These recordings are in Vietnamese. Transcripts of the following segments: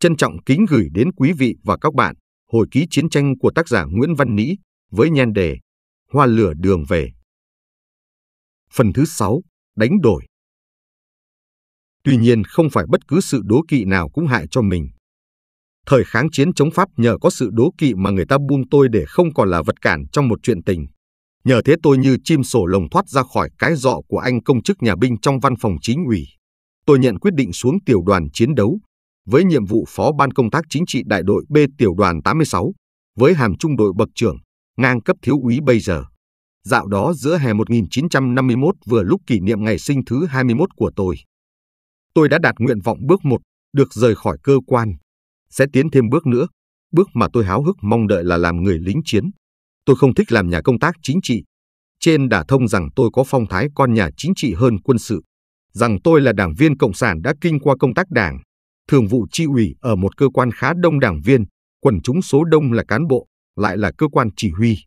Trân trọng kính gửi đến quý vị và các bạn hồi ký chiến tranh của tác giả Nguyễn Văn Nĩ với nhan đề Hoa lửa đường về. Phần thứ 6. Đánh đổi Tuy nhiên không phải bất cứ sự đố kỵ nào cũng hại cho mình. Thời kháng chiến chống Pháp nhờ có sự đố kỵ mà người ta buông tôi để không còn là vật cản trong một chuyện tình. Nhờ thế tôi như chim sổ lồng thoát ra khỏi cái dọ của anh công chức nhà binh trong văn phòng chính ủy. Tôi nhận quyết định xuống tiểu đoàn chiến đấu, với nhiệm vụ phó ban công tác chính trị đại đội B tiểu đoàn 86 với hàm trung đội bậc trưởng, ngang cấp thiếu úy bây giờ. Dạo đó giữa hè 1951 vừa lúc kỷ niệm ngày sinh thứ 21 của tôi. Tôi đã đạt nguyện vọng bước một được rời khỏi cơ quan. Sẽ tiến thêm bước nữa, bước mà tôi háo hức mong đợi là làm người lính chiến. Tôi không thích làm nhà công tác chính trị. Trên đã thông rằng tôi có phong thái con nhà chính trị hơn quân sự, rằng tôi là đảng viên cộng sản đã kinh qua công tác đảng, thường vụ tri ủy ở một cơ quan khá đông đảng viên, quần chúng số đông là cán bộ, lại là cơ quan chỉ huy,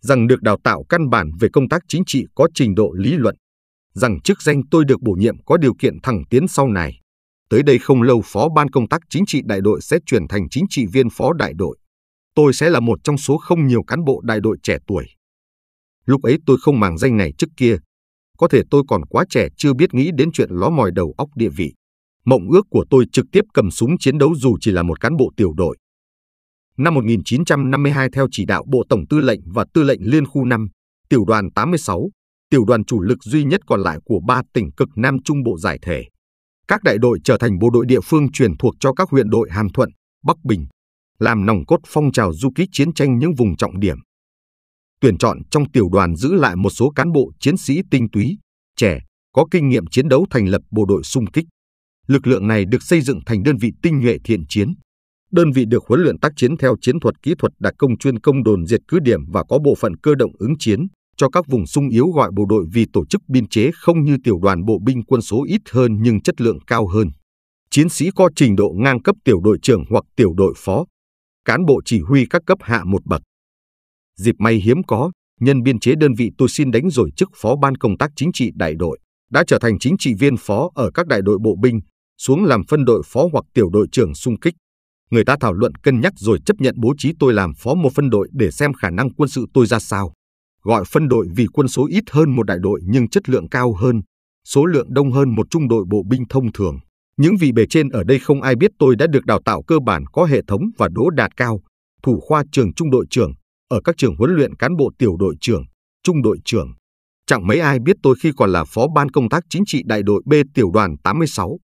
rằng được đào tạo căn bản về công tác chính trị có trình độ lý luận, rằng chức danh tôi được bổ nhiệm có điều kiện thẳng tiến sau này. Tới đây không lâu phó ban công tác chính trị đại đội sẽ chuyển thành chính trị viên phó đại đội. Tôi sẽ là một trong số không nhiều cán bộ đại đội trẻ tuổi. Lúc ấy tôi không màng danh này trước kia. Có thể tôi còn quá trẻ chưa biết nghĩ đến chuyện ló mòi đầu óc địa vị. Mộng ước của tôi trực tiếp cầm súng chiến đấu dù chỉ là một cán bộ tiểu đội. Năm 1952 theo chỉ đạo Bộ Tổng Tư lệnh và Tư lệnh Liên khu 5, tiểu đoàn 86, tiểu đoàn chủ lực duy nhất còn lại của ba tỉnh cực Nam Trung Bộ giải thể. Các đại đội trở thành bộ đội địa phương truyền thuộc cho các huyện đội Hàm Thuận, Bắc Bình, làm nòng cốt phong trào du kích chiến tranh những vùng trọng điểm. Tuyển chọn trong tiểu đoàn giữ lại một số cán bộ chiến sĩ tinh túy, trẻ, có kinh nghiệm chiến đấu thành lập bộ đội xung kích lực lượng này được xây dựng thành đơn vị tinh nhuệ thiện chiến. Đơn vị được huấn luyện tác chiến theo chiến thuật kỹ thuật đặc công chuyên công đồn diệt cứ điểm và có bộ phận cơ động ứng chiến cho các vùng sung yếu gọi bộ đội vì tổ chức biên chế không như tiểu đoàn bộ binh quân số ít hơn nhưng chất lượng cao hơn. Chiến sĩ có trình độ ngang cấp tiểu đội trưởng hoặc tiểu đội phó, cán bộ chỉ huy các cấp hạ một bậc. Dịp may hiếm có, nhân biên chế đơn vị tôi xin đánh rồi chức phó ban công tác chính trị đại đội, đã trở thành chính trị viên phó ở các đại đội bộ binh, xuống làm phân đội phó hoặc tiểu đội trưởng xung kích. Người ta thảo luận cân nhắc rồi chấp nhận bố trí tôi làm phó một phân đội để xem khả năng quân sự tôi ra sao. Gọi phân đội vì quân số ít hơn một đại đội nhưng chất lượng cao hơn, số lượng đông hơn một trung đội bộ binh thông thường. Những vị bề trên ở đây không ai biết tôi đã được đào tạo cơ bản có hệ thống và đỗ đạt cao, thủ khoa trường trung đội trưởng, ở các trường huấn luyện cán bộ tiểu đội trưởng, trung đội trưởng. Chẳng mấy ai biết tôi khi còn là phó ban công tác chính trị đại đội B tiểu đoàn 86,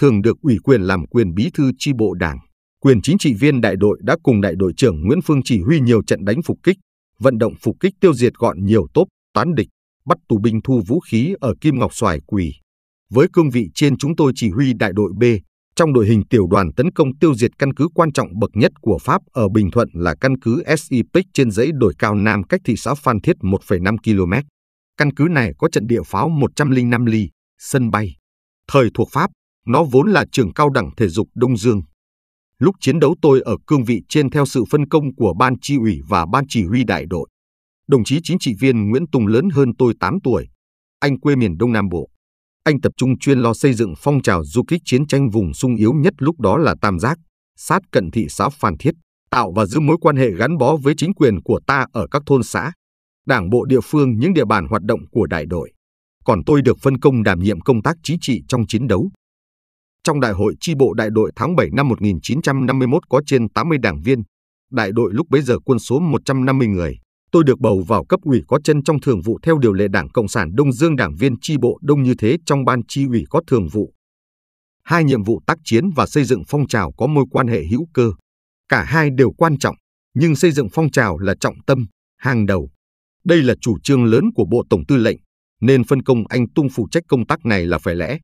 thường được ủy quyền làm quyền bí thư chi bộ đảng. Quyền chính trị viên đại đội đã cùng đại đội trưởng Nguyễn Phương chỉ huy nhiều trận đánh phục kích, vận động phục kích tiêu diệt gọn nhiều tốp, toán địch, bắt tù binh thu vũ khí ở Kim Ngọc Xoài Quỳ. Với cương vị trên chúng tôi chỉ huy đại đội B, trong đội hình tiểu đoàn tấn công tiêu diệt căn cứ quan trọng bậc nhất của Pháp ở Bình Thuận là căn cứ SIPIC trên dãy đồi cao Nam cách thị xã Phan Thiết 1,5 km. Căn cứ này có trận địa pháo 105 ly, sân bay. Thời thuộc Pháp, nó vốn là trường cao đẳng thể dục Đông Dương. Lúc chiến đấu tôi ở cương vị trên theo sự phân công của ban chi ủy và ban chỉ huy đại đội. Đồng chí chính trị viên Nguyễn Tùng lớn hơn tôi 8 tuổi. Anh quê miền Đông Nam Bộ. Anh tập trung chuyên lo xây dựng phong trào du kích chiến tranh vùng sung yếu nhất lúc đó là Tam Giác, sát cận thị xã Phan Thiết, tạo và giữ mối quan hệ gắn bó với chính quyền của ta ở các thôn xã, đảng bộ địa phương những địa bàn hoạt động của đại đội. Còn tôi được phân công đảm nhiệm công tác chính trị trong chiến đấu. Trong đại hội chi bộ đại đội tháng 7 năm 1951 có trên 80 đảng viên, đại đội lúc bấy giờ quân số 150 người. Tôi được bầu vào cấp ủy có chân trong thường vụ theo điều lệ Đảng Cộng sản Đông Dương đảng viên chi bộ đông như thế trong ban tri ủy có thường vụ. Hai nhiệm vụ tác chiến và xây dựng phong trào có mối quan hệ hữu cơ. Cả hai đều quan trọng, nhưng xây dựng phong trào là trọng tâm, hàng đầu. Đây là chủ trương lớn của Bộ Tổng Tư lệnh, nên phân công anh Tung phụ trách công tác này là phải lẽ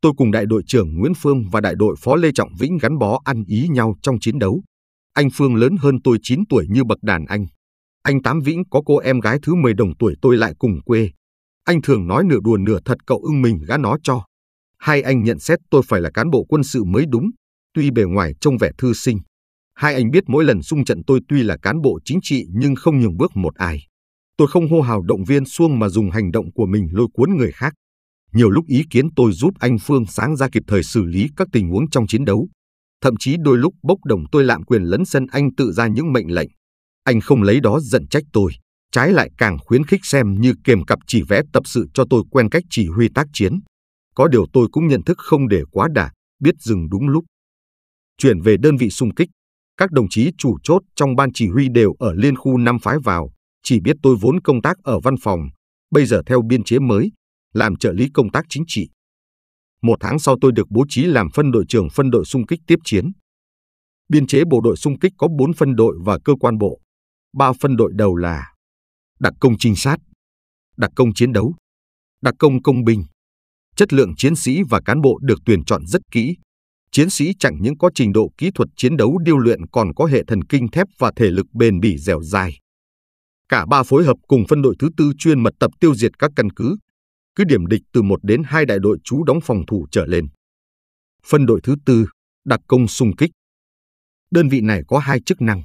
tôi cùng đại đội trưởng Nguyễn Phương và đại đội phó Lê Trọng Vĩnh gắn bó ăn ý nhau trong chiến đấu. Anh Phương lớn hơn tôi 9 tuổi như bậc đàn anh. Anh Tám Vĩnh có cô em gái thứ 10 đồng tuổi tôi lại cùng quê. Anh thường nói nửa đùa nửa thật cậu ưng mình gã nó cho. Hai anh nhận xét tôi phải là cán bộ quân sự mới đúng, tuy bề ngoài trông vẻ thư sinh. Hai anh biết mỗi lần xung trận tôi tuy là cán bộ chính trị nhưng không nhường bước một ai. Tôi không hô hào động viên xuông mà dùng hành động của mình lôi cuốn người khác. Nhiều lúc ý kiến tôi giúp anh Phương sáng ra kịp thời xử lý các tình huống trong chiến đấu. Thậm chí đôi lúc bốc đồng tôi lạm quyền lấn sân anh tự ra những mệnh lệnh. Anh không lấy đó giận trách tôi, trái lại càng khuyến khích xem như kèm cặp chỉ vẽ tập sự cho tôi quen cách chỉ huy tác chiến. Có điều tôi cũng nhận thức không để quá đà, biết dừng đúng lúc. Chuyển về đơn vị xung kích, các đồng chí chủ chốt trong ban chỉ huy đều ở liên khu năm phái vào, chỉ biết tôi vốn công tác ở văn phòng, bây giờ theo biên chế mới, làm trợ lý công tác chính trị. Một tháng sau tôi được bố trí làm phân đội trưởng phân đội xung kích tiếp chiến. Biên chế bộ đội xung kích có 4 phân đội và cơ quan bộ. Ba phân đội đầu là đặc công trinh sát, đặc công chiến đấu, đặc công công binh. Chất lượng chiến sĩ và cán bộ được tuyển chọn rất kỹ. Chiến sĩ chẳng những có trình độ kỹ thuật chiến đấu điêu luyện còn có hệ thần kinh thép và thể lực bền bỉ dẻo dai. Cả ba phối hợp cùng phân đội thứ tư chuyên mật tập tiêu diệt các căn cứ, cứ điểm địch từ một đến hai đại đội trú đóng phòng thủ trở lên. Phân đội thứ tư, đặc công xung kích. Đơn vị này có hai chức năng.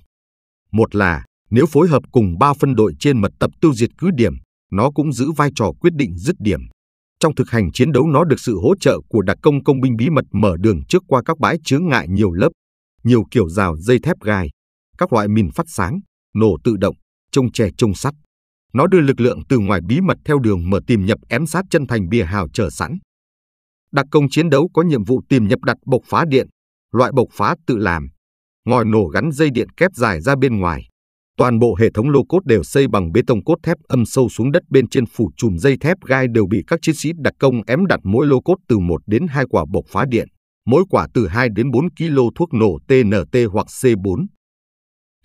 Một là, nếu phối hợp cùng ba phân đội trên mật tập tiêu diệt cứ điểm, nó cũng giữ vai trò quyết định dứt điểm. Trong thực hành chiến đấu nó được sự hỗ trợ của đặc công công binh bí mật mở đường trước qua các bãi chướng ngại nhiều lớp, nhiều kiểu rào dây thép gai, các loại mìn phát sáng, nổ tự động, trông tre trông sắt. Nó đưa lực lượng từ ngoài bí mật theo đường mở tìm nhập ém sát chân thành bìa hào chờ sẵn. Đặc công chiến đấu có nhiệm vụ tìm nhập đặt bộc phá điện, loại bộc phá tự làm, ngòi nổ gắn dây điện kép dài ra bên ngoài. Toàn bộ hệ thống lô cốt đều xây bằng bê tông cốt thép âm sâu xuống đất bên trên phủ chùm dây thép gai đều bị các chiến sĩ đặc công ém đặt mỗi lô cốt từ 1 đến 2 quả bộc phá điện, mỗi quả từ 2 đến 4 kg thuốc nổ TNT hoặc C4.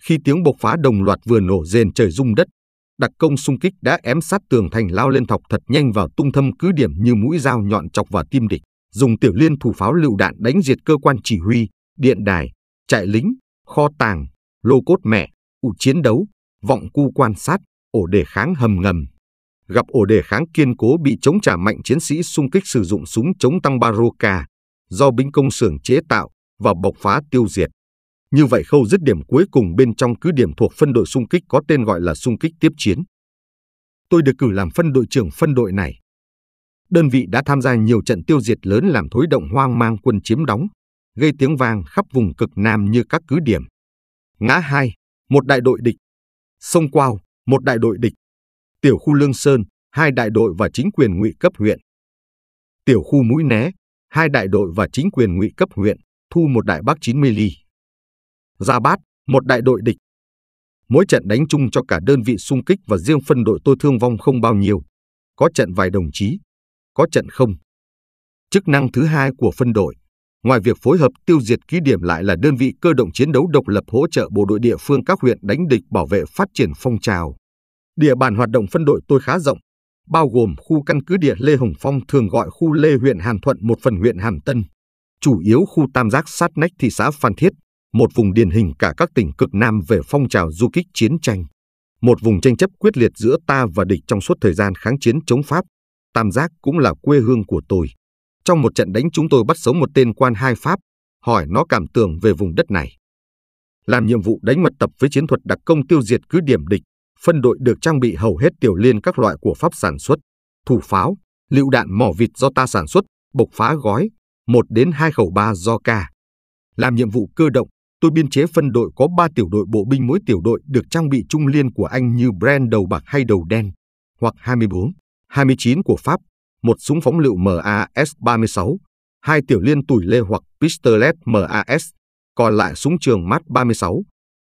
Khi tiếng bộc phá đồng loạt vừa nổ rền trời rung đất, đặc công xung kích đã ém sát tường thành lao lên thọc thật nhanh vào tung thâm cứ điểm như mũi dao nhọn chọc vào tim địch, dùng tiểu liên thủ pháo lựu đạn đánh diệt cơ quan chỉ huy, điện đài, trại lính, kho tàng, lô cốt mẹ, ụ chiến đấu, vọng cu quan sát, ổ đề kháng hầm ngầm. Gặp ổ đề kháng kiên cố bị chống trả mạnh chiến sĩ xung kích sử dụng súng chống tăng baroka do binh công xưởng chế tạo và bộc phá tiêu diệt. Như vậy khâu dứt điểm cuối cùng bên trong cứ điểm thuộc phân đội xung kích có tên gọi là xung kích tiếp chiến. Tôi được cử làm phân đội trưởng phân đội này. Đơn vị đã tham gia nhiều trận tiêu diệt lớn làm thối động hoang mang quân chiếm đóng, gây tiếng vang khắp vùng cực Nam như các cứ điểm. Ngã 2, một đại đội địch. Sông Quao, một đại đội địch. Tiểu khu Lương Sơn, hai đại đội và chính quyền ngụy cấp huyện. Tiểu khu Mũi Né, hai đại đội và chính quyền ngụy cấp huyện, thu một đại bác 90 ly. Gia Bát, một đại đội địch. Mỗi trận đánh chung cho cả đơn vị xung kích và riêng phân đội tôi thương vong không bao nhiêu. Có trận vài đồng chí, có trận không. Chức năng thứ hai của phân đội, ngoài việc phối hợp tiêu diệt ký điểm lại là đơn vị cơ động chiến đấu độc lập hỗ trợ bộ đội địa phương các huyện đánh địch bảo vệ phát triển phong trào. Địa bàn hoạt động phân đội tôi khá rộng, bao gồm khu căn cứ địa Lê Hồng Phong thường gọi khu Lê huyện Hàm Thuận một phần huyện Hàm Tân, chủ yếu khu tam giác sát nách thị xã Phan Thiết, một vùng điển hình cả các tỉnh cực Nam về phong trào du kích chiến tranh, một vùng tranh chấp quyết liệt giữa ta và địch trong suốt thời gian kháng chiến chống Pháp. Tam Giác cũng là quê hương của tôi. Trong một trận đánh chúng tôi bắt sống một tên quan hai Pháp, hỏi nó cảm tưởng về vùng đất này. Làm nhiệm vụ đánh mật tập với chiến thuật đặc công tiêu diệt cứ điểm địch, phân đội được trang bị hầu hết tiểu liên các loại của Pháp sản xuất, thủ pháo, lựu đạn mỏ vịt do ta sản xuất, bộc phá gói, 1 đến 2 khẩu 3 do ca. Làm nhiệm vụ cơ động, tôi biên chế phân đội có 3 tiểu đội bộ binh mỗi tiểu đội được trang bị trung liên của Anh như Bren đầu bạc hay đầu đen, hoặc 24, 29 của Pháp, một súng phóng lựu MAS-36, hai tiểu liên tủi lê hoặc pistolet MAS, còn lại súng trường MAT 36.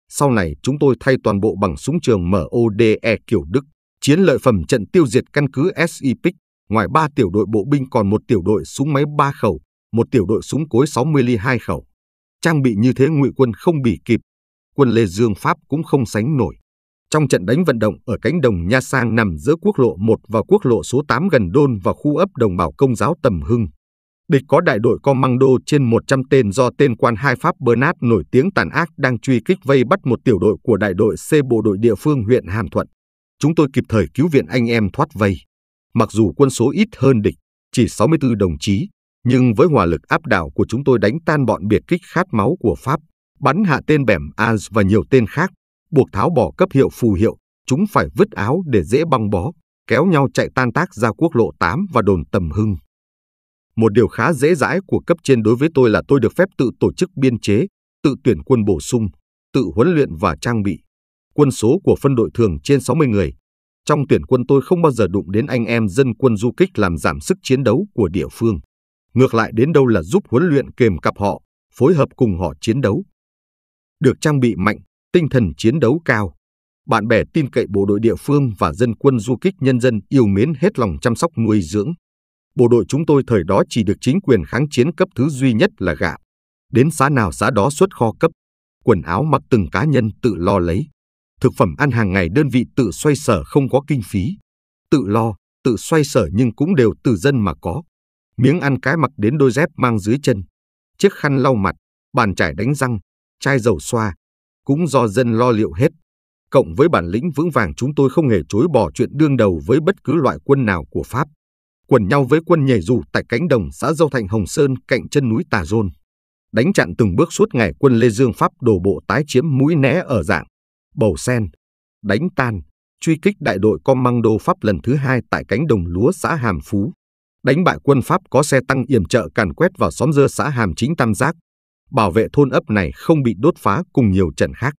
Sau này chúng tôi thay toàn bộ bằng súng trường MODE kiểu Đức, chiến lợi phẩm trận tiêu diệt căn cứ SIPIC. Ngoài ba tiểu đội bộ binh còn một tiểu đội súng máy 3 khẩu, một tiểu đội súng cối 60 ly 2 khẩu. Trang bị như thế ngụy quân không bị kịp, quân Lê Dương Pháp cũng không sánh nổi. Trong trận đánh vận động ở cánh đồng Nha Sang nằm giữa quốc lộ 1 và quốc lộ số 8 gần Đôn và khu ấp Đồng Bảo Công giáo Tầm Hưng, địch có đại đội con măng đô trên 100 tên do tên quan hai Pháp Bernard nổi tiếng tàn ác đang truy kích vây bắt một tiểu đội của đại đội C bộ đội địa phương huyện Hàm Thuận. Chúng tôi kịp thời cứu viện anh em thoát vây. Mặc dù quân số ít hơn địch, chỉ 64 đồng chí, nhưng với hỏa lực áp đảo của chúng tôi đánh tan bọn biệt kích khát máu của Pháp, bắn hạ tên bẻm Ans và nhiều tên khác, buộc tháo bỏ cấp hiệu phù hiệu, chúng phải vứt áo để dễ băng bó, kéo nhau chạy tan tác ra quốc lộ 8 và đồn tầm hưng. Một điều khá dễ dãi của cấp trên đối với tôi là tôi được phép tự tổ chức biên chế, tự tuyển quân bổ sung, tự huấn luyện và trang bị. Quân số của phân đội thường trên 60 người. Trong tuyển quân tôi không bao giờ đụng đến anh em dân quân du kích làm giảm sức chiến đấu của địa phương ngược lại đến đâu là giúp huấn luyện kèm cặp họ, phối hợp cùng họ chiến đấu. Được trang bị mạnh, tinh thần chiến đấu cao, bạn bè tin cậy bộ đội địa phương và dân quân du kích nhân dân yêu mến hết lòng chăm sóc nuôi dưỡng. Bộ đội chúng tôi thời đó chỉ được chính quyền kháng chiến cấp thứ duy nhất là gạo. Đến xã nào xã đó xuất kho cấp, quần áo mặc từng cá nhân tự lo lấy. Thực phẩm ăn hàng ngày đơn vị tự xoay sở không có kinh phí. Tự lo, tự xoay sở nhưng cũng đều từ dân mà có miếng ăn cái mặc đến đôi dép mang dưới chân, chiếc khăn lau mặt, bàn chải đánh răng, chai dầu xoa, cũng do dân lo liệu hết. Cộng với bản lĩnh vững vàng chúng tôi không hề chối bỏ chuyện đương đầu với bất cứ loại quân nào của Pháp. Quần nhau với quân nhảy dù tại cánh đồng xã Dâu Thành Hồng Sơn cạnh chân núi Tà Rôn. Đánh chặn từng bước suốt ngày quân Lê Dương Pháp đổ bộ tái chiếm mũi né ở dạng, bầu sen, đánh tan, truy kích đại đội Commando Pháp lần thứ hai tại cánh đồng lúa xã Hàm Phú đánh bại quân Pháp có xe tăng yểm trợ càn quét vào xóm dơ xã Hàm Chính Tam Giác, bảo vệ thôn ấp này không bị đốt phá cùng nhiều trận khác.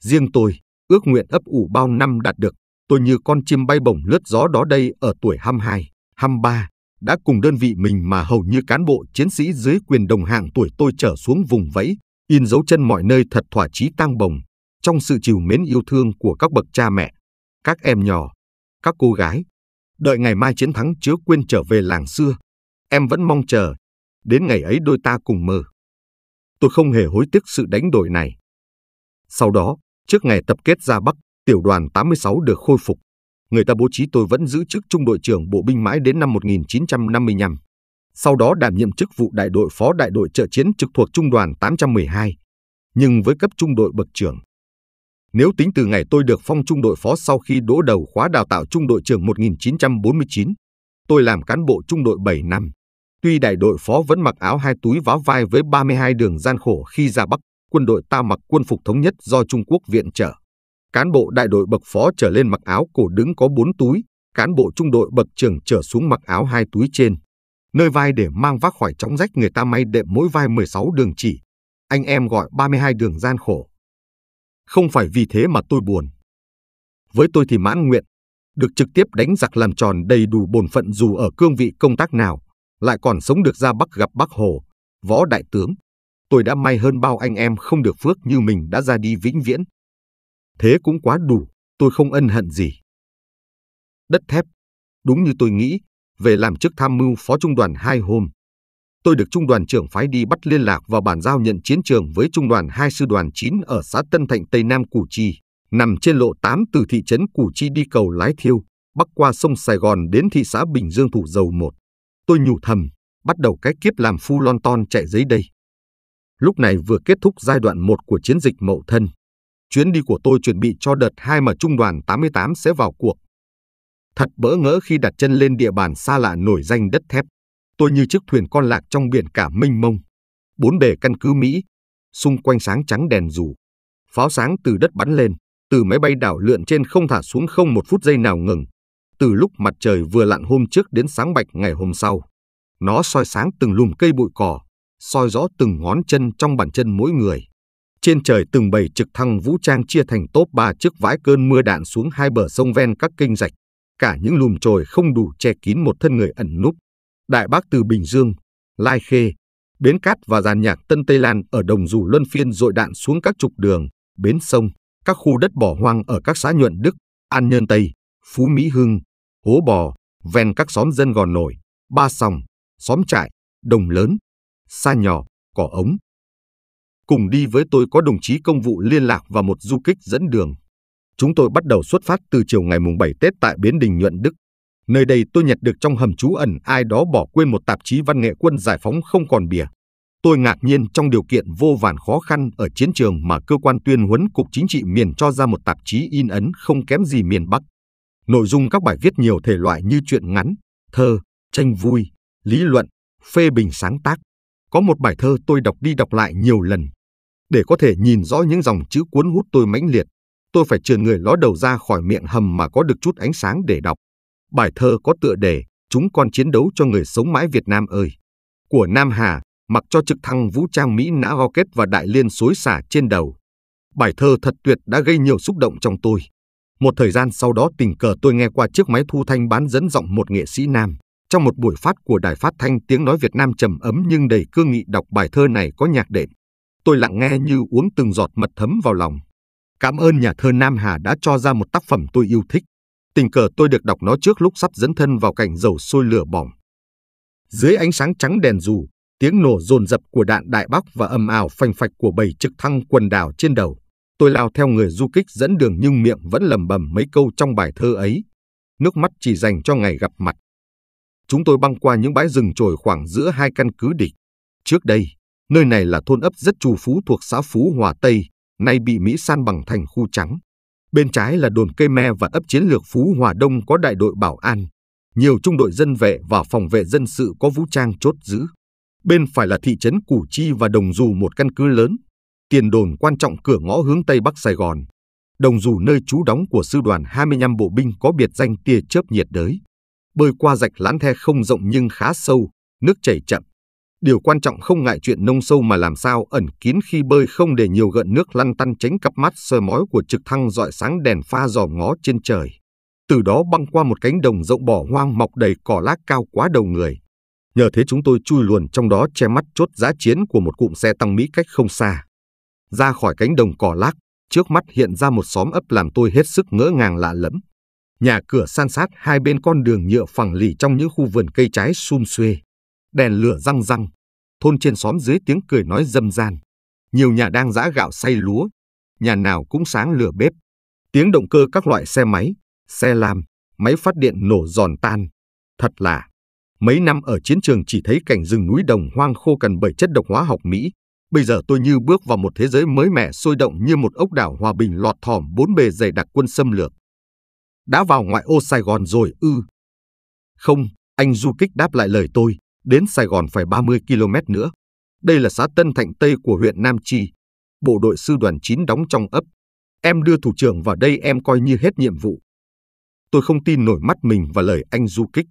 Riêng tôi, ước nguyện ấp ủ bao năm đạt được, tôi như con chim bay bổng lướt gió đó đây ở tuổi 22, 23, đã cùng đơn vị mình mà hầu như cán bộ chiến sĩ dưới quyền đồng hạng tuổi tôi trở xuống vùng vẫy, in dấu chân mọi nơi thật thỏa chí tang bồng, trong sự chiều mến yêu thương của các bậc cha mẹ, các em nhỏ, các cô gái, Đợi ngày mai chiến thắng chứa quên trở về làng xưa, em vẫn mong chờ, đến ngày ấy đôi ta cùng mơ. Tôi không hề hối tiếc sự đánh đổi này. Sau đó, trước ngày tập kết ra Bắc, tiểu đoàn 86 được khôi phục. Người ta bố trí tôi vẫn giữ chức trung đội trưởng bộ binh mãi đến năm 1955. Sau đó đảm nhiệm chức vụ đại đội phó đại đội trợ chiến trực thuộc trung đoàn 812, nhưng với cấp trung đội bậc trưởng. Nếu tính từ ngày tôi được phong trung đội phó sau khi đỗ đầu khóa đào tạo trung đội trưởng 1949, tôi làm cán bộ trung đội 7 năm. Tuy đại đội phó vẫn mặc áo hai túi vá vai với 32 đường gian khổ khi ra Bắc, quân đội ta mặc quân phục thống nhất do Trung Quốc viện trợ. Cán bộ đại đội bậc phó trở lên mặc áo cổ đứng có 4 túi, cán bộ trung đội bậc trưởng trở xuống mặc áo hai túi trên. Nơi vai để mang vác khỏi chóng rách người ta may đệm mỗi vai 16 đường chỉ. Anh em gọi 32 đường gian khổ. Không phải vì thế mà tôi buồn. Với tôi thì mãn nguyện, được trực tiếp đánh giặc làm tròn đầy đủ bổn phận dù ở cương vị công tác nào, lại còn sống được ra Bắc gặp Bắc Hồ, võ đại tướng. Tôi đã may hơn bao anh em không được phước như mình đã ra đi vĩnh viễn. Thế cũng quá đủ, tôi không ân hận gì. Đất thép, đúng như tôi nghĩ, về làm chức tham mưu phó trung đoàn hai hôm, tôi được trung đoàn trưởng phái đi bắt liên lạc và bàn giao nhận chiến trường với trung đoàn 2 sư đoàn 9 ở xã Tân Thạnh Tây Nam Củ Chi, nằm trên lộ 8 từ thị trấn Củ Chi đi cầu Lái Thiêu, bắc qua sông Sài Gòn đến thị xã Bình Dương Thủ Dầu 1. Tôi nhủ thầm, bắt đầu cái kiếp làm phu lon ton chạy giấy đây. Lúc này vừa kết thúc giai đoạn 1 của chiến dịch Mậu Thân. Chuyến đi của tôi chuẩn bị cho đợt 2 mà Trung đoàn 88 sẽ vào cuộc. Thật bỡ ngỡ khi đặt chân lên địa bàn xa lạ nổi danh đất thép. Tôi như chiếc thuyền con lạc trong biển cả mênh mông. Bốn bề căn cứ Mỹ, xung quanh sáng trắng đèn dù. Pháo sáng từ đất bắn lên, từ máy bay đảo lượn trên không thả xuống không một phút giây nào ngừng. Từ lúc mặt trời vừa lặn hôm trước đến sáng bạch ngày hôm sau, nó soi sáng từng lùm cây bụi cỏ, soi rõ từng ngón chân trong bàn chân mỗi người. Trên trời từng bầy trực thăng vũ trang chia thành tốp ba chiếc vãi cơn mưa đạn xuống hai bờ sông ven các kênh rạch. Cả những lùm trồi không đủ che kín một thân người ẩn núp. Đại Bác từ Bình Dương, Lai Khê, Bến Cát và giàn nhạc Tân Tây Lan ở Đồng Dù luân phiên dội đạn xuống các trục đường, bến sông, các khu đất bỏ hoang ở các xã Nhuận Đức, An Nhơn Tây, Phú Mỹ Hưng, Hố Bò, ven các xóm dân gòn nổi, Ba Sòng, Xóm Trại, Đồng Lớn, xa Nhỏ, Cỏ Ống. Cùng đi với tôi có đồng chí công vụ liên lạc và một du kích dẫn đường. Chúng tôi bắt đầu xuất phát từ chiều ngày mùng 7 Tết tại Bến Đình Nhuận Đức, Nơi đây tôi nhặt được trong hầm trú ẩn ai đó bỏ quên một tạp chí văn nghệ quân giải phóng không còn bìa. Tôi ngạc nhiên trong điều kiện vô vàn khó khăn ở chiến trường mà cơ quan tuyên huấn Cục Chính trị miền cho ra một tạp chí in ấn không kém gì miền Bắc. Nội dung các bài viết nhiều thể loại như chuyện ngắn, thơ, tranh vui, lý luận, phê bình sáng tác. Có một bài thơ tôi đọc đi đọc lại nhiều lần. Để có thể nhìn rõ những dòng chữ cuốn hút tôi mãnh liệt, tôi phải trườn người ló đầu ra khỏi miệng hầm mà có được chút ánh sáng để đọc. Bài thơ có tựa đề Chúng con chiến đấu cho người sống mãi Việt Nam ơi của Nam Hà mặc cho trực thăng vũ trang Mỹ nã rocket và đại liên xối xả trên đầu. Bài thơ thật tuyệt đã gây nhiều xúc động trong tôi. Một thời gian sau đó tình cờ tôi nghe qua chiếc máy thu thanh bán dẫn giọng một nghệ sĩ nam. Trong một buổi phát của đài phát thanh tiếng nói Việt Nam trầm ấm nhưng đầy cương nghị đọc bài thơ này có nhạc đệm. Tôi lặng nghe như uống từng giọt mật thấm vào lòng. Cảm ơn nhà thơ Nam Hà đã cho ra một tác phẩm tôi yêu thích. Tình cờ tôi được đọc nó trước lúc sắp dẫn thân vào cảnh dầu sôi lửa bỏng. Dưới ánh sáng trắng đèn dù, tiếng nổ rồn rập của đạn đại bác và âm ảo phành phạch của bầy trực thăng quần đảo trên đầu. Tôi lao theo người du kích dẫn đường nhưng miệng vẫn lầm bầm mấy câu trong bài thơ ấy. Nước mắt chỉ dành cho ngày gặp mặt. Chúng tôi băng qua những bãi rừng trồi khoảng giữa hai căn cứ địch. Trước đây, nơi này là thôn ấp rất trù phú thuộc xã Phú Hòa Tây, nay bị Mỹ san bằng thành khu trắng. Bên trái là đồn cây me và ấp chiến lược Phú Hòa Đông có đại đội bảo an, nhiều trung đội dân vệ và phòng vệ dân sự có vũ trang chốt giữ. Bên phải là thị trấn Củ Chi và Đồng Dù một căn cứ lớn, tiền đồn quan trọng cửa ngõ hướng Tây Bắc Sài Gòn. Đồng Dù nơi trú đóng của sư đoàn 25 bộ binh có biệt danh tia chớp nhiệt đới. Bơi qua rạch lán the không rộng nhưng khá sâu, nước chảy chậm, Điều quan trọng không ngại chuyện nông sâu mà làm sao ẩn kín khi bơi không để nhiều gợn nước lăn tăn tránh cặp mắt sờ mói của trực thăng dọi sáng đèn pha dò ngó trên trời. Từ đó băng qua một cánh đồng rộng bỏ hoang mọc đầy cỏ lá cao quá đầu người. Nhờ thế chúng tôi chui luồn trong đó che mắt chốt giá chiến của một cụm xe tăng Mỹ cách không xa. Ra khỏi cánh đồng cỏ lác, trước mắt hiện ra một xóm ấp làm tôi hết sức ngỡ ngàng lạ lẫm. Nhà cửa san sát hai bên con đường nhựa phẳng lì trong những khu vườn cây trái sum xuê. Đèn lửa răng răng, thôn trên xóm dưới tiếng cười nói dâm gian. Nhiều nhà đang giã gạo xay lúa, nhà nào cũng sáng lửa bếp. Tiếng động cơ các loại xe máy, xe làm, máy phát điện nổ giòn tan. Thật là, mấy năm ở chiến trường chỉ thấy cảnh rừng núi đồng hoang khô cần bởi chất độc hóa học Mỹ. Bây giờ tôi như bước vào một thế giới mới mẻ sôi động như một ốc đảo hòa bình lọt thỏm bốn bề dày đặc quân xâm lược. Đã vào ngoại ô Sài Gòn rồi ư? Không, anh Du Kích đáp lại lời tôi đến Sài Gòn phải 30 km nữa. Đây là xã Tân Thạnh Tây của huyện Nam Chi. Bộ đội sư đoàn 9 đóng trong ấp. Em đưa thủ trưởng vào đây em coi như hết nhiệm vụ. Tôi không tin nổi mắt mình và lời anh du kích.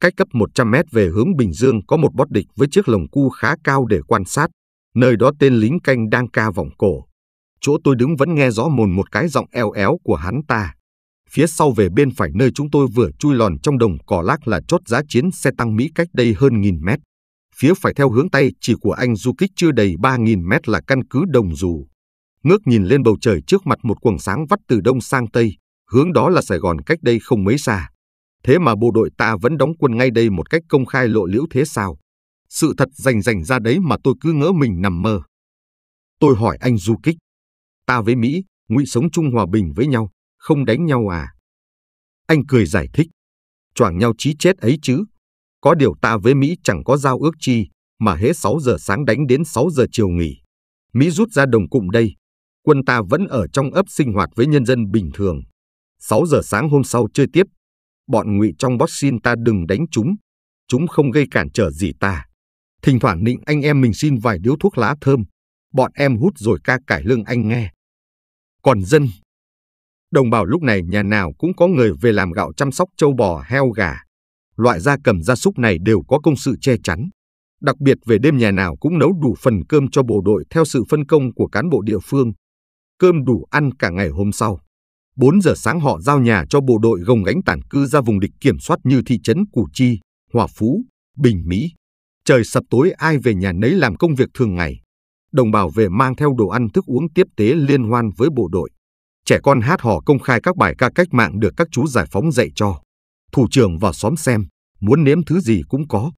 Cách cấp 100 mét về hướng Bình Dương có một bót địch với chiếc lồng cu khá cao để quan sát. Nơi đó tên lính canh đang ca vòng cổ. Chỗ tôi đứng vẫn nghe rõ mồn một cái giọng eo éo của hắn ta phía sau về bên phải nơi chúng tôi vừa chui lòn trong đồng cỏ lác là chốt giá chiến xe tăng Mỹ cách đây hơn nghìn mét. Phía phải theo hướng tay chỉ của anh du kích chưa đầy 3.000 mét là căn cứ đồng dù. Ngước nhìn lên bầu trời trước mặt một quầng sáng vắt từ đông sang tây, hướng đó là Sài Gòn cách đây không mấy xa. Thế mà bộ đội ta vẫn đóng quân ngay đây một cách công khai lộ liễu thế sao? Sự thật rành rành ra đấy mà tôi cứ ngỡ mình nằm mơ. Tôi hỏi anh du kích. Ta với Mỹ, ngụy sống chung hòa bình với nhau, không đánh nhau à? Anh cười giải thích, choảng nhau chí chết ấy chứ. Có điều ta với Mỹ chẳng có giao ước chi, mà hết 6 giờ sáng đánh đến 6 giờ chiều nghỉ. Mỹ rút ra đồng cụm đây, quân ta vẫn ở trong ấp sinh hoạt với nhân dân bình thường. 6 giờ sáng hôm sau chơi tiếp, bọn ngụy trong Boston ta đừng đánh chúng, chúng không gây cản trở gì ta. Thỉnh thoảng nịnh anh em mình xin vài điếu thuốc lá thơm, bọn em hút rồi ca cải lương anh nghe. Còn dân Đồng bào lúc này nhà nào cũng có người về làm gạo chăm sóc châu bò, heo gà. Loại gia cầm gia súc này đều có công sự che chắn. Đặc biệt về đêm nhà nào cũng nấu đủ phần cơm cho bộ đội theo sự phân công của cán bộ địa phương. Cơm đủ ăn cả ngày hôm sau. 4 giờ sáng họ giao nhà cho bộ đội gồng gánh tản cư ra vùng địch kiểm soát như thị trấn Củ Chi, Hòa Phú, Bình Mỹ. Trời sập tối ai về nhà nấy làm công việc thường ngày. Đồng bào về mang theo đồ ăn thức uống tiếp tế liên hoan với bộ đội trẻ con hát hò công khai các bài ca cách mạng được các chú giải phóng dạy cho. Thủ trưởng vào xóm xem, muốn nếm thứ gì cũng có.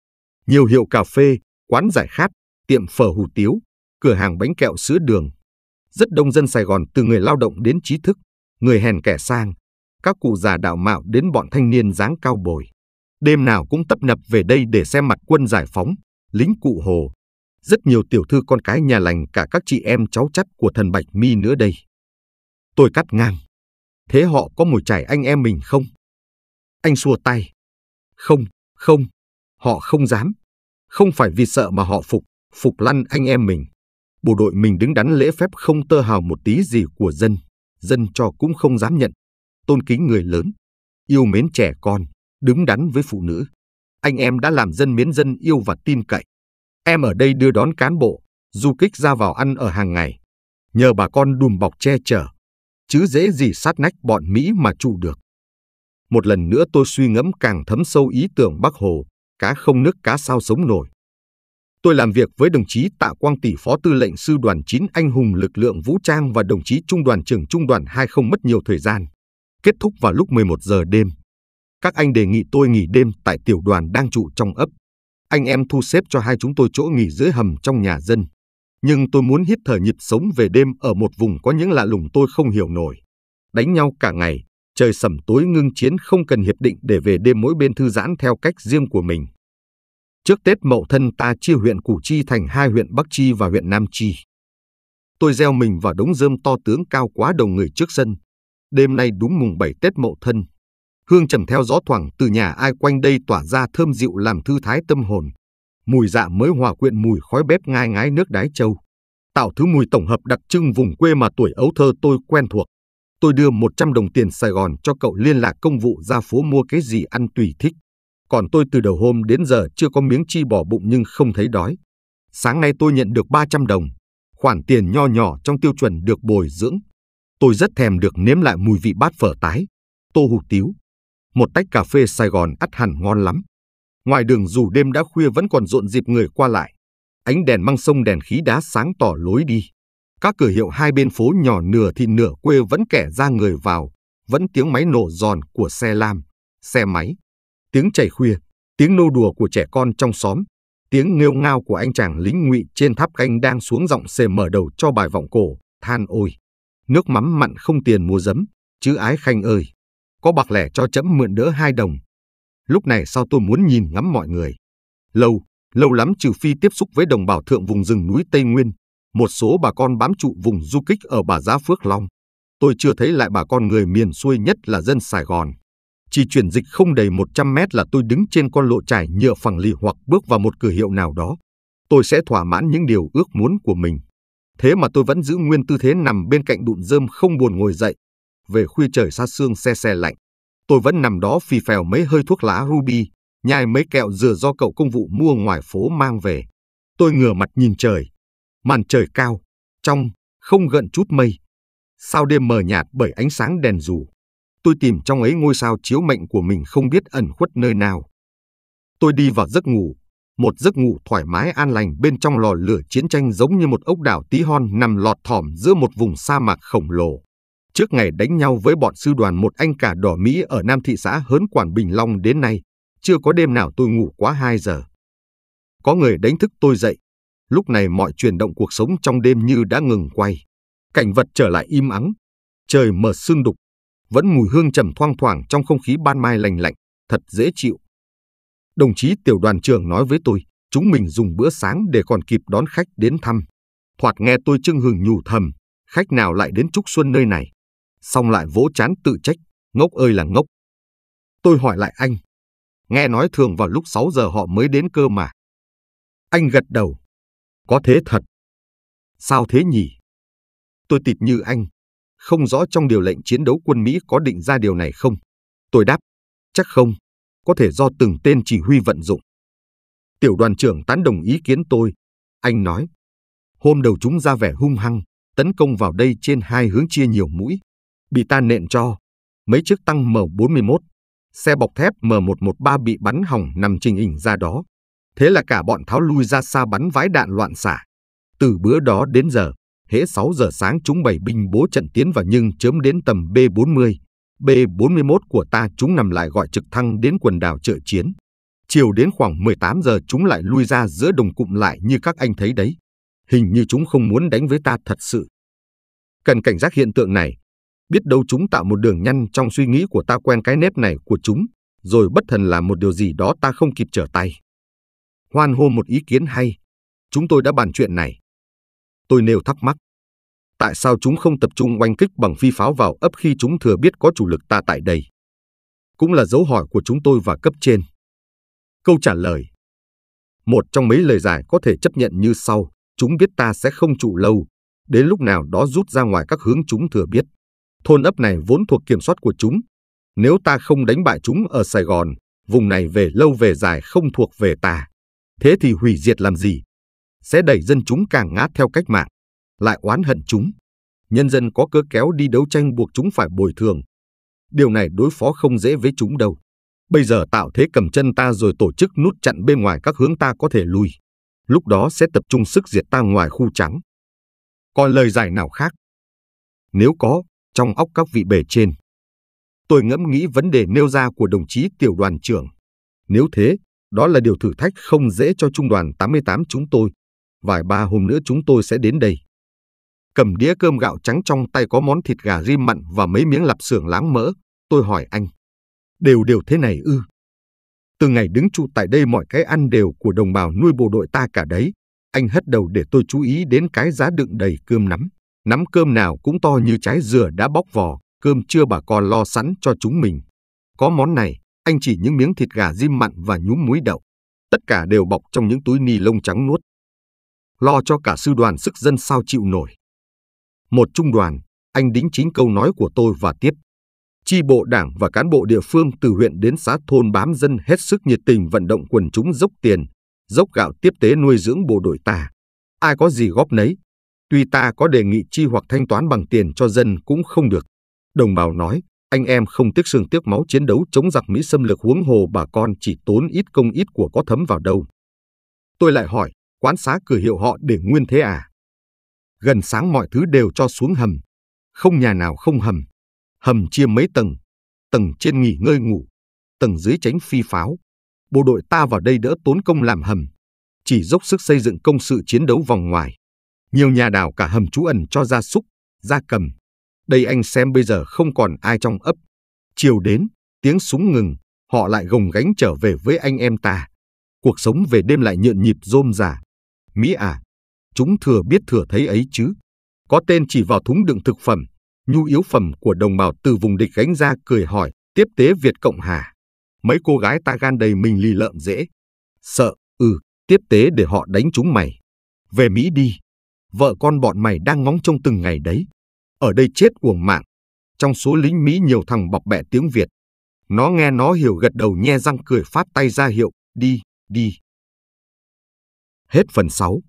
Nhiều hiệu cà phê, quán giải khát, tiệm phở hủ tiếu, cửa hàng bánh kẹo sữa đường. Rất đông dân Sài Gòn từ người lao động đến trí thức, người hèn kẻ sang, các cụ già đạo mạo đến bọn thanh niên dáng cao bồi. Đêm nào cũng tấp nập về đây để xem mặt quân giải phóng, lính cụ Hồ. Rất nhiều tiểu thư con cái nhà lành cả các chị em cháu chắt của thần Bạch Mi nữa đây. Tôi cắt ngang. Thế họ có mồi chảy anh em mình không? Anh xua tay. Không, không, họ không dám. Không phải vì sợ mà họ phục, phục lăn anh em mình. Bộ đội mình đứng đắn lễ phép không tơ hào một tí gì của dân, dân cho cũng không dám nhận. Tôn kính người lớn, yêu mến trẻ con, đứng đắn với phụ nữ. Anh em đã làm dân miến dân yêu và tin cậy. Em ở đây đưa đón cán bộ, du kích ra vào ăn ở hàng ngày. Nhờ bà con đùm bọc che chở, chứ dễ gì sát nách bọn Mỹ mà trụ được. Một lần nữa tôi suy ngẫm càng thấm sâu ý tưởng Bác Hồ, cá không nước cá sao sống nổi. Tôi làm việc với đồng chí Tạ Quang Tỷ Phó Tư lệnh Sư đoàn 9 Anh hùng lực lượng vũ trang và đồng chí Trung đoàn trưởng Trung đoàn 2 không mất nhiều thời gian. Kết thúc vào lúc 11 giờ đêm. Các anh đề nghị tôi nghỉ đêm tại tiểu đoàn đang trụ trong ấp. Anh em thu xếp cho hai chúng tôi chỗ nghỉ dưới hầm trong nhà dân nhưng tôi muốn hít thở nhịp sống về đêm ở một vùng có những lạ lùng tôi không hiểu nổi. Đánh nhau cả ngày, trời sầm tối ngưng chiến không cần hiệp định để về đêm mỗi bên thư giãn theo cách riêng của mình. Trước Tết Mậu Thân ta chia huyện Củ Chi thành hai huyện Bắc Chi và huyện Nam Chi. Tôi gieo mình vào đống rơm to tướng cao quá đầu người trước sân. Đêm nay đúng mùng 7 Tết Mậu Thân. Hương trầm theo gió thoảng từ nhà ai quanh đây tỏa ra thơm dịu làm thư thái tâm hồn mùi dạ mới hòa quyện mùi khói bếp ngai ngái nước đái trâu, tạo thứ mùi tổng hợp đặc trưng vùng quê mà tuổi ấu thơ tôi quen thuộc. Tôi đưa 100 đồng tiền Sài Gòn cho cậu liên lạc công vụ ra phố mua cái gì ăn tùy thích. Còn tôi từ đầu hôm đến giờ chưa có miếng chi bỏ bụng nhưng không thấy đói. Sáng nay tôi nhận được 300 đồng, khoản tiền nho nhỏ trong tiêu chuẩn được bồi dưỡng. Tôi rất thèm được nếm lại mùi vị bát phở tái, tô hủ tiếu. Một tách cà phê Sài Gòn ắt hẳn ngon lắm. Ngoài đường dù đêm đã khuya vẫn còn rộn dịp người qua lại. Ánh đèn măng sông đèn khí đá sáng tỏ lối đi. Các cửa hiệu hai bên phố nhỏ nửa thì nửa quê vẫn kẻ ra người vào, vẫn tiếng máy nổ giòn của xe lam, xe máy, tiếng chảy khuya, tiếng nô đùa của trẻ con trong xóm, tiếng nghêu ngao của anh chàng lính ngụy trên tháp canh đang xuống giọng xề mở đầu cho bài vọng cổ, than ôi. Nước mắm mặn không tiền mua dấm, chứ ái khanh ơi. Có bạc lẻ cho chấm mượn đỡ hai đồng, lúc này sao tôi muốn nhìn ngắm mọi người. Lâu, lâu lắm trừ phi tiếp xúc với đồng bào thượng vùng rừng núi Tây Nguyên, một số bà con bám trụ vùng du kích ở Bà Giá Phước Long. Tôi chưa thấy lại bà con người miền xuôi nhất là dân Sài Gòn. Chỉ chuyển dịch không đầy 100 mét là tôi đứng trên con lộ trải nhựa phẳng lì hoặc bước vào một cửa hiệu nào đó. Tôi sẽ thỏa mãn những điều ước muốn của mình. Thế mà tôi vẫn giữ nguyên tư thế nằm bên cạnh đụn rơm không buồn ngồi dậy. Về khuya trời xa sương xe xe lạnh, Tôi vẫn nằm đó phì phèo mấy hơi thuốc lá ruby, nhai mấy kẹo dừa do cậu công vụ mua ngoài phố mang về. Tôi ngửa mặt nhìn trời. Màn trời cao, trong, không gợn chút mây. Sao đêm mờ nhạt bởi ánh sáng đèn dù. Tôi tìm trong ấy ngôi sao chiếu mệnh của mình không biết ẩn khuất nơi nào. Tôi đi vào giấc ngủ, một giấc ngủ thoải mái an lành bên trong lò lửa chiến tranh giống như một ốc đảo tí hon nằm lọt thỏm giữa một vùng sa mạc khổng lồ. Trước ngày đánh nhau với bọn sư đoàn một anh cả đỏ Mỹ ở Nam thị xã Hớn Quản Bình Long đến nay, chưa có đêm nào tôi ngủ quá 2 giờ. Có người đánh thức tôi dậy. Lúc này mọi chuyển động cuộc sống trong đêm như đã ngừng quay. Cảnh vật trở lại im ắng. Trời mở sương đục. Vẫn mùi hương trầm thoang thoảng trong không khí ban mai lành lạnh, thật dễ chịu. Đồng chí tiểu đoàn trưởng nói với tôi, chúng mình dùng bữa sáng để còn kịp đón khách đến thăm. Thoạt nghe tôi trưng hừng nhủ thầm, khách nào lại đến Trúc Xuân nơi này xong lại vỗ chán tự trách, ngốc ơi là ngốc. Tôi hỏi lại anh, nghe nói thường vào lúc 6 giờ họ mới đến cơ mà. Anh gật đầu, có thế thật. Sao thế nhỉ? Tôi tịt như anh, không rõ trong điều lệnh chiến đấu quân Mỹ có định ra điều này không. Tôi đáp, chắc không, có thể do từng tên chỉ huy vận dụng. Tiểu đoàn trưởng tán đồng ý kiến tôi. Anh nói, hôm đầu chúng ra vẻ hung hăng, tấn công vào đây trên hai hướng chia nhiều mũi, bị ta nện cho. Mấy chiếc tăng M41, xe bọc thép M113 bị bắn hỏng nằm trình hình ra đó. Thế là cả bọn tháo lui ra xa bắn vái đạn loạn xả. Từ bữa đó đến giờ, hễ 6 giờ sáng chúng bảy binh bố trận tiến vào nhưng chớm đến tầm B40. B41 của ta chúng nằm lại gọi trực thăng đến quần đảo trợ chiến. Chiều đến khoảng 18 giờ chúng lại lui ra giữa đồng cụm lại như các anh thấy đấy. Hình như chúng không muốn đánh với ta thật sự. Cần cảnh giác hiện tượng này, biết đâu chúng tạo một đường nhăn trong suy nghĩ của ta quen cái nếp này của chúng, rồi bất thần làm một điều gì đó ta không kịp trở tay. Hoan hô một ý kiến hay. Chúng tôi đã bàn chuyện này. Tôi nêu thắc mắc. Tại sao chúng không tập trung oanh kích bằng phi pháo vào ấp khi chúng thừa biết có chủ lực ta tại đây? Cũng là dấu hỏi của chúng tôi và cấp trên. Câu trả lời. Một trong mấy lời giải có thể chấp nhận như sau. Chúng biết ta sẽ không trụ lâu. Đến lúc nào đó rút ra ngoài các hướng chúng thừa biết. Thôn ấp này vốn thuộc kiểm soát của chúng. Nếu ta không đánh bại chúng ở Sài Gòn, vùng này về lâu về dài không thuộc về ta. Thế thì hủy diệt làm gì? Sẽ đẩy dân chúng càng ngã theo cách mạng, lại oán hận chúng. Nhân dân có cớ kéo đi đấu tranh buộc chúng phải bồi thường. Điều này đối phó không dễ với chúng đâu. Bây giờ tạo thế cầm chân ta rồi tổ chức nút chặn bên ngoài các hướng ta có thể lui. Lúc đó sẽ tập trung sức diệt ta ngoài khu trắng. Còn lời giải nào khác? Nếu có, trong óc các vị bề trên. Tôi ngẫm nghĩ vấn đề nêu ra của đồng chí tiểu đoàn trưởng. Nếu thế, đó là điều thử thách không dễ cho trung đoàn 88 chúng tôi. Vài ba hôm nữa chúng tôi sẽ đến đây. Cầm đĩa cơm gạo trắng trong tay có món thịt gà rim mặn và mấy miếng lạp xưởng láng mỡ, tôi hỏi anh. Đều đều thế này ư? Từ ngày đứng trụ tại đây mọi cái ăn đều của đồng bào nuôi bộ đội ta cả đấy. Anh hất đầu để tôi chú ý đến cái giá đựng đầy cơm nắm nắm cơm nào cũng to như trái dừa đã bóc vỏ, cơm chưa bà con lo sẵn cho chúng mình. Có món này, anh chỉ những miếng thịt gà diêm mặn và nhúm muối đậu. Tất cả đều bọc trong những túi ni lông trắng nuốt. Lo cho cả sư đoàn sức dân sao chịu nổi. Một trung đoàn, anh đính chính câu nói của tôi và tiếp. Chi bộ đảng và cán bộ địa phương từ huyện đến xã thôn bám dân hết sức nhiệt tình vận động quần chúng dốc tiền, dốc gạo tiếp tế nuôi dưỡng bộ đội ta. Ai có gì góp nấy, Tuy ta có đề nghị chi hoặc thanh toán bằng tiền cho dân cũng không được. Đồng bào nói, anh em không tiếc xương tiếc máu chiến đấu chống giặc Mỹ xâm lược huống hồ bà con chỉ tốn ít công ít của có thấm vào đâu. Tôi lại hỏi, quán xá cửa hiệu họ để nguyên thế à? Gần sáng mọi thứ đều cho xuống hầm, không nhà nào không hầm. Hầm chia mấy tầng, tầng trên nghỉ ngơi ngủ, tầng dưới tránh phi pháo. Bộ đội ta vào đây đỡ tốn công làm hầm, chỉ dốc sức xây dựng công sự chiến đấu vòng ngoài. Nhiều nhà đào cả hầm trú ẩn cho gia súc, gia cầm. Đây anh xem bây giờ không còn ai trong ấp. Chiều đến, tiếng súng ngừng, họ lại gồng gánh trở về với anh em ta. Cuộc sống về đêm lại nhộn nhịp rôm rả. Mỹ à, chúng thừa biết thừa thấy ấy chứ. Có tên chỉ vào thúng đựng thực phẩm, nhu yếu phẩm của đồng bào từ vùng địch gánh ra cười hỏi, tiếp tế Việt Cộng Hà. Mấy cô gái ta gan đầy mình lì lợm dễ. Sợ, ừ, tiếp tế để họ đánh chúng mày. Về Mỹ đi, vợ con bọn mày đang ngóng trông từng ngày đấy. Ở đây chết uổng mạng. Trong số lính Mỹ nhiều thằng bọc bẹ tiếng Việt. Nó nghe nó hiểu gật đầu nhe răng cười phát tay ra hiệu, đi, đi. Hết phần 6